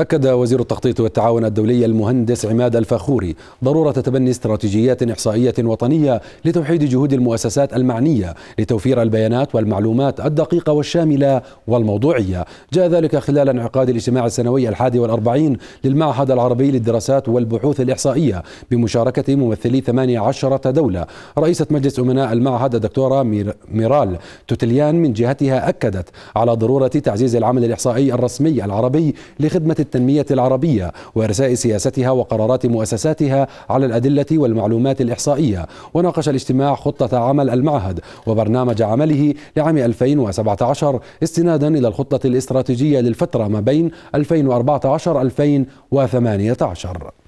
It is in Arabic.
أكد وزير التخطيط والتعاون الدولي المهندس عماد الفخوري ضرورة تبني استراتيجيات إحصائية وطنية لتوحيد جهود المؤسسات المعنية لتوفير البيانات والمعلومات الدقيقة والشاملة والموضوعية جاء ذلك خلال انعقاد الاجتماع السنوي الحادي والأربعين للمعهد العربي للدراسات والبحوث الإحصائية بمشاركة ممثلي 18 دولة رئيسة مجلس أمناء المعهد الدكتورة ميرال توتليان من جهتها أكدت على ضرورة تعزيز العمل الإحصائي الرسمي العربي لخدمة التنمية العربية وإرساء سياستها وقرارات مؤسساتها على الأدلة والمعلومات الإحصائية وناقش الاجتماع خطة عمل المعهد وبرنامج عمله لعام 2017 استنادا إلى الخطة الاستراتيجية للفترة ما بين 2014-2018